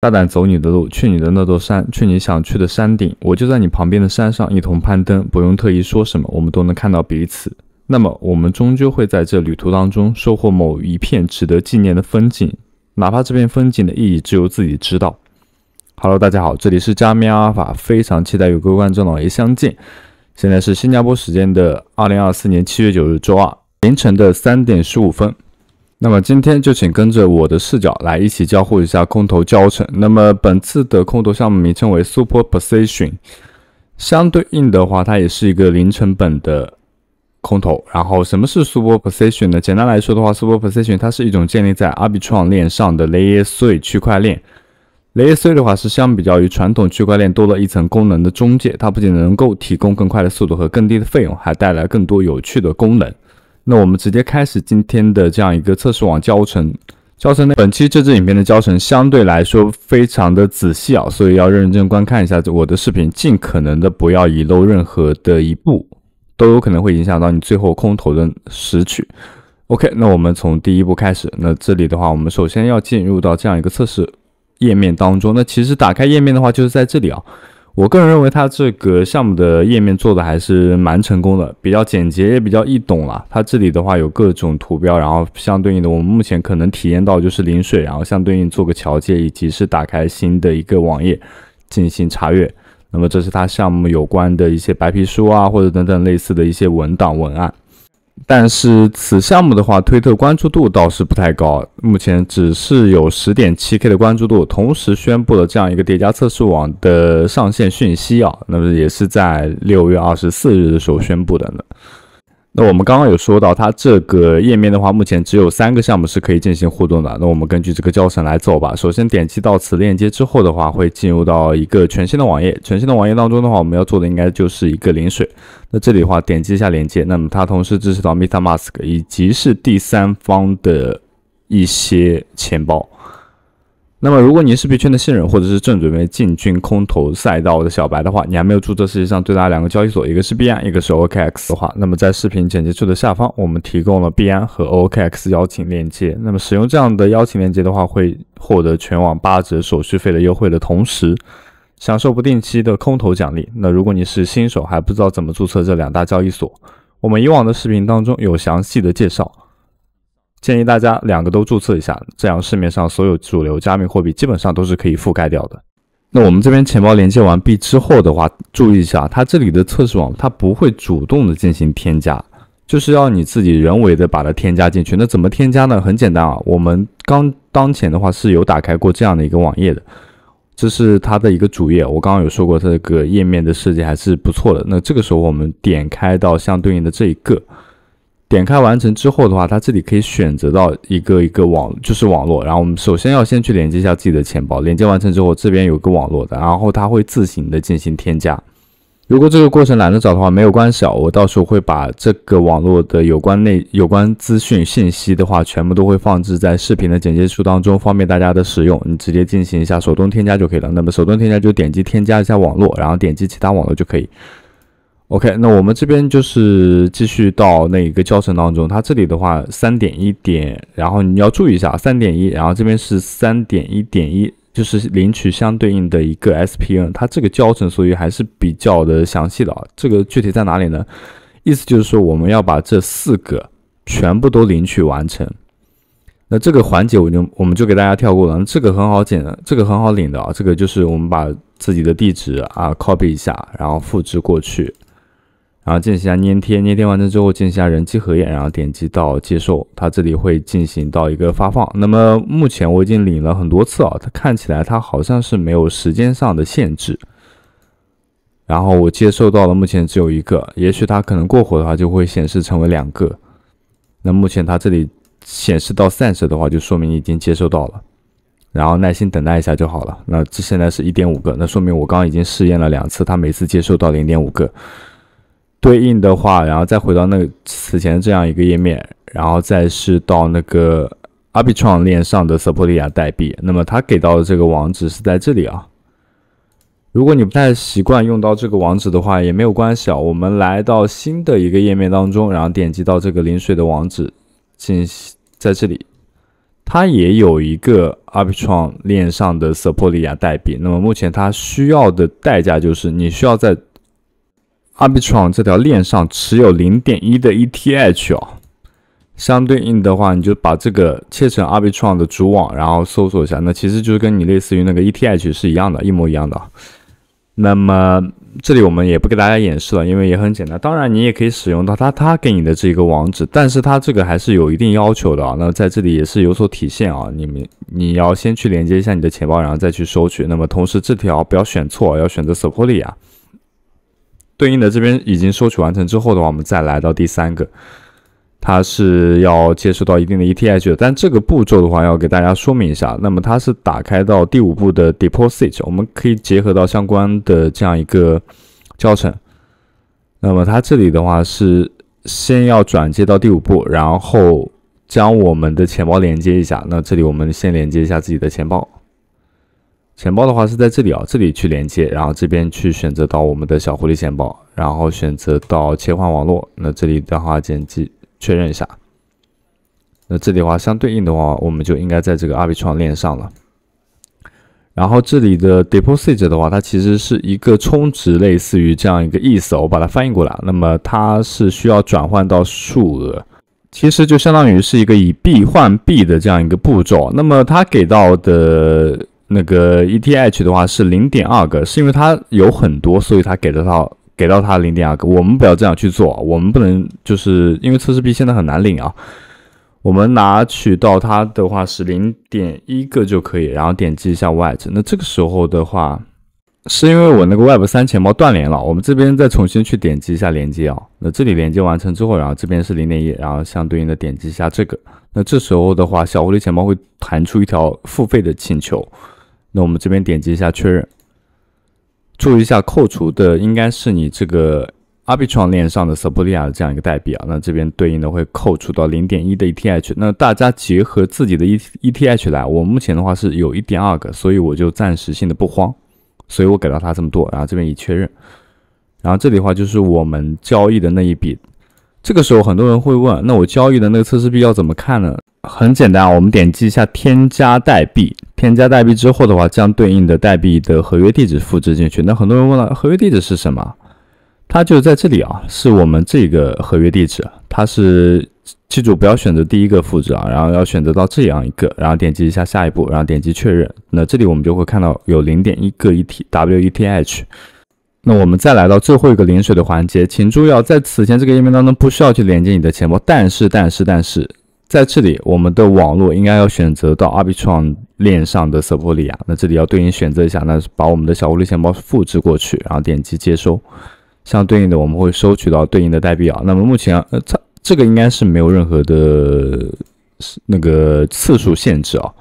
大胆走你的路，去你的那座山，去你想去的山顶，我就在你旁边的山上一同攀登，不用特意说什么，我们都能看到彼此。那么，我们终究会在这旅途当中收获某一片值得纪念的风景，哪怕这片风景的意义只有自己知道。Hello，大家好，这里是加面阿尔法，非常期待与各位观众老爷相见。现在是新加坡时间的二零二四年七月九日周二凌晨的三点十五分。那么今天就请跟着我的视角来一起交互一下空投教程。那么本次的空投项目名称为 Super Position，相对应的话，它也是一个零成本的空投。然后什么是 Super Position 呢？简单来说的话，Super Position 它是一种建立在 Arbitrum 链上的 Layer Three 区块链。Layer Three 的话是相比较于传统区块链多了一层功能的中介，它不仅能够提供更快的速度和更低的费用，还带来更多有趣的功能。那我们直接开始今天的这样一个测试网教程。教程呢，本期这支影片的教程相对来说非常的仔细啊，所以要认真观看一下我的视频，尽可能的不要遗漏任何的一步，都有可能会影响到你最后空投的拾取。OK，那我们从第一步开始。那这里的话，我们首先要进入到这样一个测试页面当中。那其实打开页面的话，就是在这里啊。我个人认为，它这个项目的页面做的还是蛮成功的，比较简洁，也比较易懂了。它这里的话有各种图标，然后相对应的，我们目前可能体验到就是淋水，然后相对应做个桥接，以及是打开新的一个网页进行查阅。那么，这是它项目有关的一些白皮书啊，或者等等类似的一些文档文案。但是此项目的话，推特关注度倒是不太高，目前只是有十点七 k 的关注度。同时宣布了这样一个叠加测试网的上线讯息啊，那么也是在六月二十四日的时候宣布的呢。那我们刚刚有说到，它这个页面的话，目前只有三个项目是可以进行互动的。那我们根据这个教程来走吧。首先点击到此链接之后的话，会进入到一个全新的网页。全新的网页当中的话，我们要做的应该就是一个领水。那这里的话，点击一下链接，那么它同时支持到 MetaMask 以及是第三方的一些钱包。那么，如果你是币圈的新人，或者是正准备进军空投赛道的小白的话，你还没有注册世界上最大两个交易所，一个是币安，一个是 OKX 的话，那么在视频简介处的下方，我们提供了币安和 OKX 邀请链接。那么使用这样的邀请链接的话，会获得全网八折手续费的优惠的同时，享受不定期的空投奖励。那如果你是新手，还不知道怎么注册这两大交易所，我们以往的视频当中有详细的介绍。建议大家两个都注册一下，这样市面上所有主流加密货币基本上都是可以覆盖掉的。那我们这边钱包连接完毕之后的话，注意一下，它这里的测试网它不会主动的进行添加，就是要你自己人为的把它添加进去。那怎么添加呢？很简单啊，我们刚当前的话是有打开过这样的一个网页的，这是它的一个主页。我刚刚有说过，它这个页面的设计还是不错的。那这个时候我们点开到相对应的这一个。点开完成之后的话，它这里可以选择到一个一个网，就是网络。然后我们首先要先去连接一下自己的钱包。连接完成之后，这边有个网络的，然后它会自行的进行添加。如果这个过程懒得找的话，没有关系啊，我到时候会把这个网络的有关内有关资讯信息的话，全部都会放置在视频的简介处当中，方便大家的使用。你直接进行一下手动添加就可以了。那么手动添加就点击添加一下网络，然后点击其他网络就可以。OK，那我们这边就是继续到那一个教程当中，它这里的话三点一点，然后你要注意一下三点一，然后这边是三点一点一，就是领取相对应的一个 SPN，它这个教程所以还是比较的详细的啊。这个具体在哪里呢？意思就是说我们要把这四个全部都领取完成。那这个环节我就我们就给大家跳过了，这个很好捡的，这个很好领的啊。这个就是我们把自己的地址啊 copy 一下，然后复制过去。然后进行下粘贴，粘贴完成之后进行下人机核验，然后点击到接受，它这里会进行到一个发放。那么目前我已经领了很多次啊，它看起来它好像是没有时间上的限制。然后我接受到了，目前只有一个，也许它可能过火的话就会显示成为两个。那目前它这里显示到三十的话，就说明已经接收到了，然后耐心等待一下就好了。那这现在是一点五个，那说明我刚刚已经试验了两次，它每次接受到零点五个。对应的话，然后再回到那个此前这样一个页面，然后再是到那个 a r b i t r 链上的 s u p p u l i a 代币。那么它给到的这个网址是在这里啊。如果你不太习惯用到这个网址的话，也没有关系啊。我们来到新的一个页面当中，然后点击到这个临水的网址，进行在这里，它也有一个 a r b i t r 链上的 s u p p u l i a 代币。那么目前它需要的代价就是你需要在 a r b i t r o n 这条链上持有零点一的 ETH 哦，相对应的话，你就把这个切成 a r b i t r o n 的主网，然后搜索一下，那其实就是跟你类似于那个 ETH 是一样的，一模一样的。那么这里我们也不给大家演示了，因为也很简单。当然你也可以使用到它，它给你的这个网址，但是它这个还是有一定要求的啊。那在这里也是有所体现啊，你们你要先去连接一下你的钱包，然后再去收取。那么同时这条不要选错，要选择 s o r a n a 对应的这边已经收取完成之后的话，我们再来到第三个，它是要接触到一定的 ETH 的。但这个步骤的话，要给大家说明一下。那么它是打开到第五步的 Deposit，我们可以结合到相关的这样一个教程。那么它这里的话是先要转接到第五步，然后将我们的钱包连接一下。那这里我们先连接一下自己的钱包。钱包的话是在这里啊，这里去连接，然后这边去选择到我们的小狐狸钱包，然后选择到切换网络。那这里的话点击确认一下。那这里的话相对应的话，我们就应该在这个二 o n 链上了。然后这里的 deposit 的话，它其实是一个充值，类似于这样一个意思。我把它翻译过来，那么它是需要转换到数额，其实就相当于是一个以币换币的这样一个步骤。那么它给到的。那个 ETH 的话是零点二个，是因为它有很多，所以它给到它给到它零点二个。我们不要这样去做，我们不能就是因为测试币现在很难领啊。我们拿取到它的话是零点一个就可以，然后点击一下 White。那这个时候的话，是因为我那个 Web 三钱包断连了，我们这边再重新去点击一下连接啊。那这里连接完成之后，然后这边是零点一，然后相对应的点击一下这个。那这时候的话，小狐狸钱包会弹出一条付费的请求。那我们这边点击一下确认，注意一下扣除的应该是你这个 Arbitrum 链上的 s a b u l i a 的这样一个代币啊。那这边对应的会扣除到零点一的 ETH。那大家结合自己的 E ETH 来，我目前的话是有一点二个，所以我就暂时性的不慌，所以我给了他这么多，然后这边已确认。然后这里的话就是我们交易的那一笔。这个时候很多人会问，那我交易的那个测试币要怎么看呢？很简单啊，我们点击一下添加代币。添加代币之后的话，将对应的代币的合约地址复制进去。那很多人问了，合约地址是什么？它就在这里啊，是我们这个合约地址。它是记住不要选择第一个复制啊，然后要选择到这样一个，然后点击一下下一步，然后点击确认。那这里我们就会看到有零点一个 ETWETH。那我们再来到最后一个连水的环节，请注意啊，在此前这个页面当中不需要去连接你的钱包，但是但是但是。在这里，我们的网络应该要选择到 a r b i t r o n 链上的 Serpria。那这里要对应选择一下，那把我们的小狐狸钱包复制过去，然后点击接收。相对应的，我们会收取到对应的代币啊。那么目前，呃，它这个应该是没有任何的，那个次数限制啊。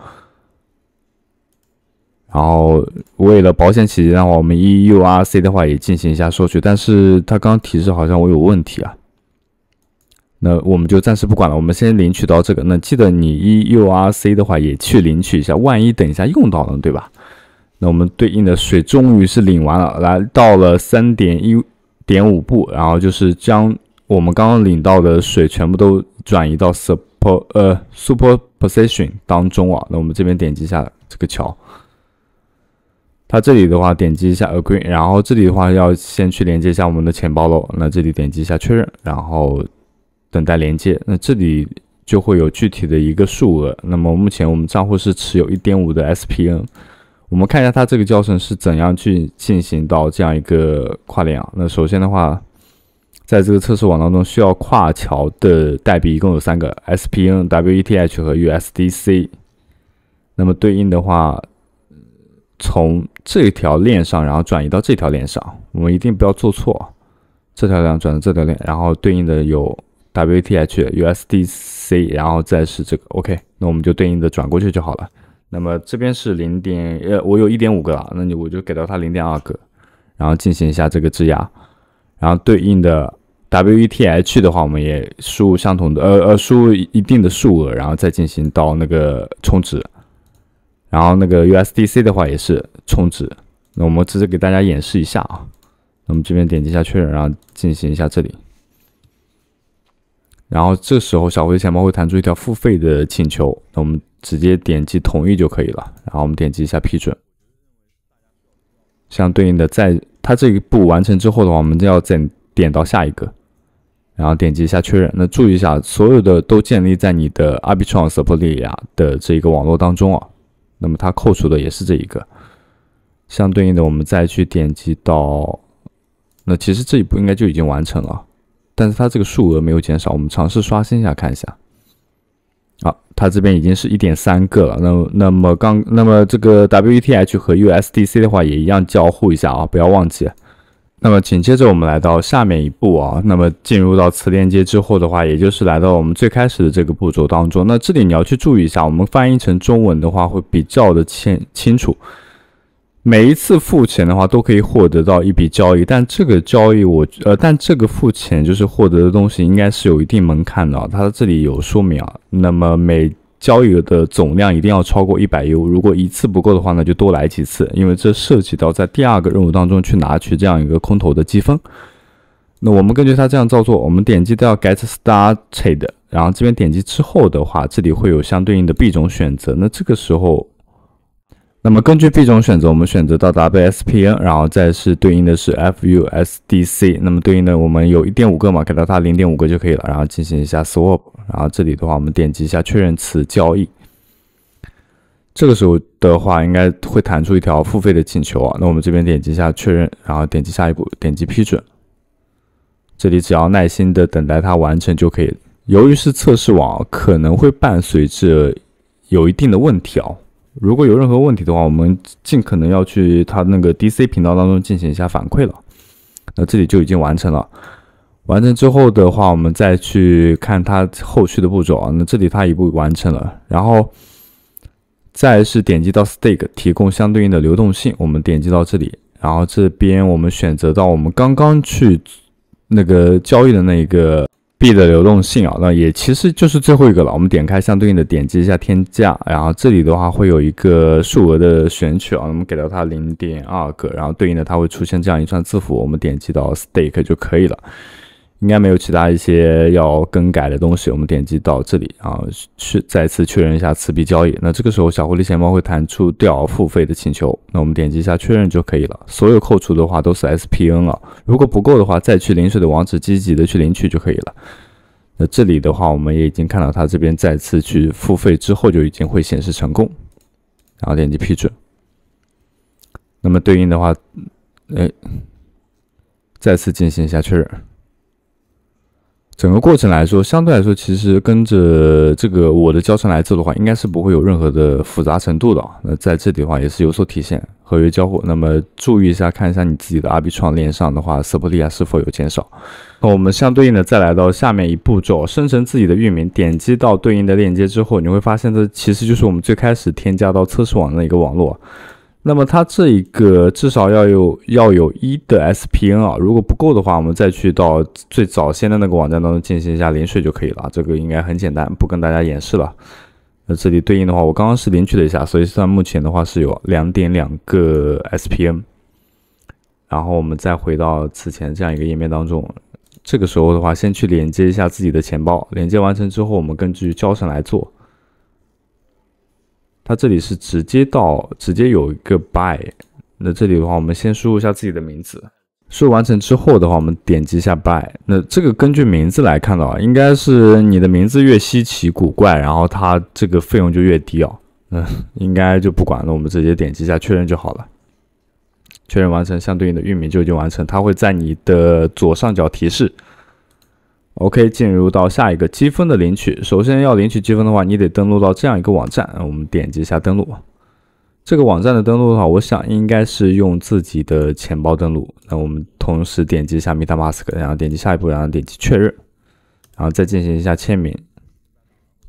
然后为了保险起见的话，我们 E U R C 的话也进行一下收取。但是它刚提示好像我有问题啊。那我们就暂时不管了，我们先领取到这个。那记得你 e u r c 的话也去领取一下，万一等一下用到了，对吧？那我们对应的水终于是领完了，来到了三点一点五步，然后就是将我们刚刚领到的水全部都转移到 super 呃 superposition 当中啊。那我们这边点击一下这个桥，它这里的话点击一下 agree，然后这里的话要先去连接一下我们的钱包喽。那这里点击一下确认，然后。等待连接，那这里就会有具体的一个数额。那么目前我们账户是持有一点五的 SPN，我们看一下它这个教程是怎样去进行到这样一个跨链啊。那首先的话，在这个测试网当中需要跨桥的代币一共有三个：SPN、WETH 和 USDC。那么对应的话，从这条链上，然后转移到这条链上，我们一定不要做错，这条链转到这条链，然后对应的有。w t h USDC，然后再是这个 OK，那我们就对应的转过去就好了。那么这边是零点呃，我有一点五个了，那你我就给到他零点二个，然后进行一下这个质押。然后对应的 WETH 的话，我们也输入相同的呃呃输入一定的数额，然后再进行到那个充值。然后那个 USDC 的话也是充值。那我们直接给大家演示一下啊，那我们这边点击一下确认，然后进行一下这里。然后这时候，小灰钱包会弹出一条付费的请求，那我们直接点击同意就可以了。然后我们点击一下批准，相对应的，在它这一步完成之后的话，我们就要再点到下一个，然后点击一下确认。那注意一下，所有的都建立在你的 Arbitrum Sepolia 的这一个网络当中啊。那么它扣除的也是这一个，相对应的，我们再去点击到。那其实这一步应该就已经完成了。但是它这个数额没有减少，我们尝试刷新一下看一下。好，它这边已经是一点三个了。那那么刚那么这个 WETH 和 USDC 的话也一样交互一下啊，不要忘记。那么紧接着我们来到下面一步啊，那么进入到磁链接之后的话，也就是来到我们最开始的这个步骤当中。那这里你要去注意一下，我们翻译成中文的话会比较的清清楚。每一次付钱的话，都可以获得到一笔交易，但这个交易我呃，但这个付钱就是获得的东西，应该是有一定门槛的。它这里有说明啊，那么每交易的总量一定要超过一百 U，如果一次不够的话呢，就多来几次，因为这涉及到在第二个任务当中去拿取这样一个空投的积分。那我们根据它这样操作，我们点击到 Get Started，然后这边点击之后的话，这里会有相对应的币种选择。那这个时候。那么根据币种选择，我们选择到 WSPN，然后再是对应的是 FUSD C。那么对应的我们有1.5个嘛，给到它0.5个就可以了。然后进行一下 swap，然后这里的话我们点击一下确认此交易。这个时候的话，应该会弹出一条付费的请求啊。那我们这边点击一下确认，然后点击下一步，点击批准。这里只要耐心的等待它完成就可以。由于是测试网，可能会伴随着有一定的问题哦。如果有任何问题的话，我们尽可能要去他那个 D C 频道当中进行一下反馈了。那这里就已经完成了。完成之后的话，我们再去看他后续的步骤啊。那这里他一步完成了，然后再是点击到 Stake 提供相对应的流动性。我们点击到这里，然后这边我们选择到我们刚刚去那个交易的那一个。币的流动性啊，那也其实就是最后一个了。我们点开相对应的，点击一下添加，然后这里的话会有一个数额的选取啊，我们给到它零点二个，然后对应的它会出现这样一串字符，我们点击到 stake 就可以了。应该没有其他一些要更改的东西。我们点击到这里，啊，去再次确认一下此笔交易。那这个时候，小狐狸钱包会弹出调付费的请求。那我们点击一下确认就可以了。所有扣除的话都是 SPN 了。如果不够的话，再去领水的网址积极的去领取就可以了。那这里的话，我们也已经看到他这边再次去付费之后就已经会显示成功，然后点击批准。那么对应的话，哎，再次进行一下确认。整个过程来说，相对来说，其实跟着这个我的教程来做的话，应该是不会有任何的复杂程度的啊。那在这里的话，也是有所体现，合约交互。那么注意一下，看一下你自己的 R B 创链上的话，supply 是否有减少。那我们相对应的再来到下面一步骤，生成自己的域名，点击到对应的链接之后，你会发现这其实就是我们最开始添加到测试网的一个网络。那么它这一个至少要有要有一的 SPN 啊，如果不够的话，我们再去到最早先的那个网站当中进行一下领水就可以了。这个应该很简单，不跟大家演示了。那这里对应的话，我刚刚是领取了一下，所以算目前的话是有两点两个 SPN。然后我们再回到此前这样一个页面当中，这个时候的话，先去连接一下自己的钱包，连接完成之后，我们根据教程来做。它这里是直接到，直接有一个 buy，那这里的话，我们先输入一下自己的名字，输入完成之后的话，我们点击一下 buy，那这个根据名字来看的话，应该是你的名字越稀奇古怪，然后它这个费用就越低哦。嗯，应该就不管了，我们直接点击一下确认就好了。确认完成，相对应的域名就已经完成，它会在你的左上角提示。OK，进入到下一个积分的领取。首先要领取积分的话，你得登录到这样一个网站。我们点击一下登录，这个网站的登录的话，我想应该是用自己的钱包登录。那我们同时点击一下 MetaMask，然后点击下一步，然后点击确认，然后再进行一下签名，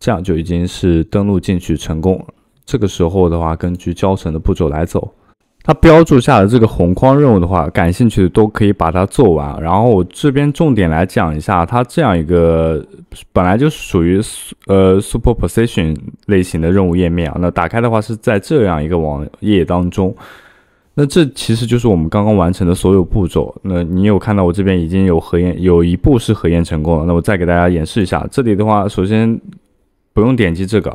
这样就已经是登录进去成功。这个时候的话，根据教程的步骤来走。它标注下的这个红框任务的话，感兴趣的都可以把它做完。然后我这边重点来讲一下，它这样一个本来就属于呃 superposition 类型的任务页面啊。那打开的话是在这样一个网页当中。那这其实就是我们刚刚完成的所有步骤。那你有看到我这边已经有核验，有一步是核验成功了。那我再给大家演示一下，这里的话，首先不用点击这个，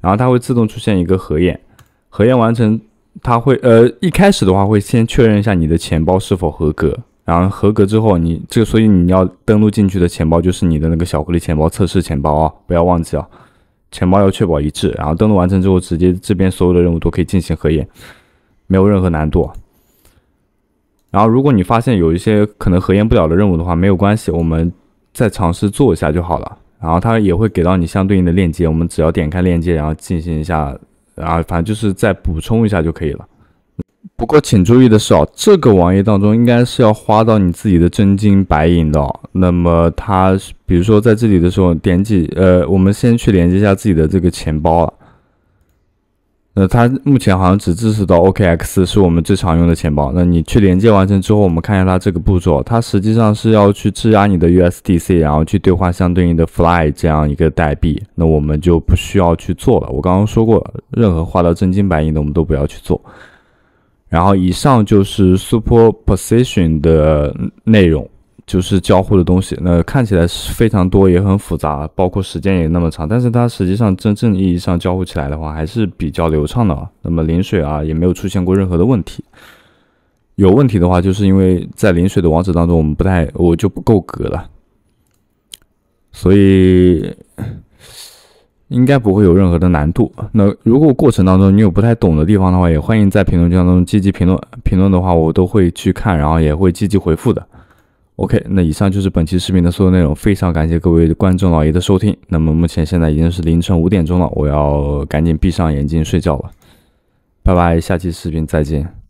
然后它会自动出现一个核验，核验完成。他会呃，一开始的话会先确认一下你的钱包是否合格，然后合格之后，你这个所以你要登录进去的钱包就是你的那个小狐狸钱包测试钱包啊，不要忘记啊，钱包要确保一致。然后登录完成之后，直接这边所有的任务都可以进行核验，没有任何难度。然后如果你发现有一些可能核验不了的任务的话，没有关系，我们再尝试做一下就好了。然后它也会给到你相对应的链接，我们只要点开链接，然后进行一下。啊，反正就是再补充一下就可以了。不过请注意的是哦，这个网页当中应该是要花到你自己的真金白银的哦。那么它，比如说在这里的时候点击，呃，我们先去连接一下自己的这个钱包了。那它目前好像只支持到 OKX，是我们最常用的钱包。那你去连接完成之后，我们看一下它这个步骤，它实际上是要去质押你的 USDC，然后去兑换相对应的 Fly 这样一个代币。那我们就不需要去做了。我刚刚说过，任何花到真金白银的，我们都不要去做。然后以上就是 Superposition 的内容。就是交互的东西，那看起来是非常多也很复杂，包括时间也那么长，但是它实际上真正意义上交互起来的话还是比较流畅的。那么临水啊也没有出现过任何的问题，有问题的话就是因为在临水的网址当中，我们不太我就不够格了，所以应该不会有任何的难度。那如果过程当中你有不太懂的地方的话，也欢迎在评论区当中积极评论，评论的话我都会去看，然后也会积极回复的。OK，那以上就是本期视频的所有内容。非常感谢各位观众老爷的收听。那么目前现在已经是凌晨五点钟了，我要赶紧闭上眼睛睡觉了。拜拜，下期视频再见。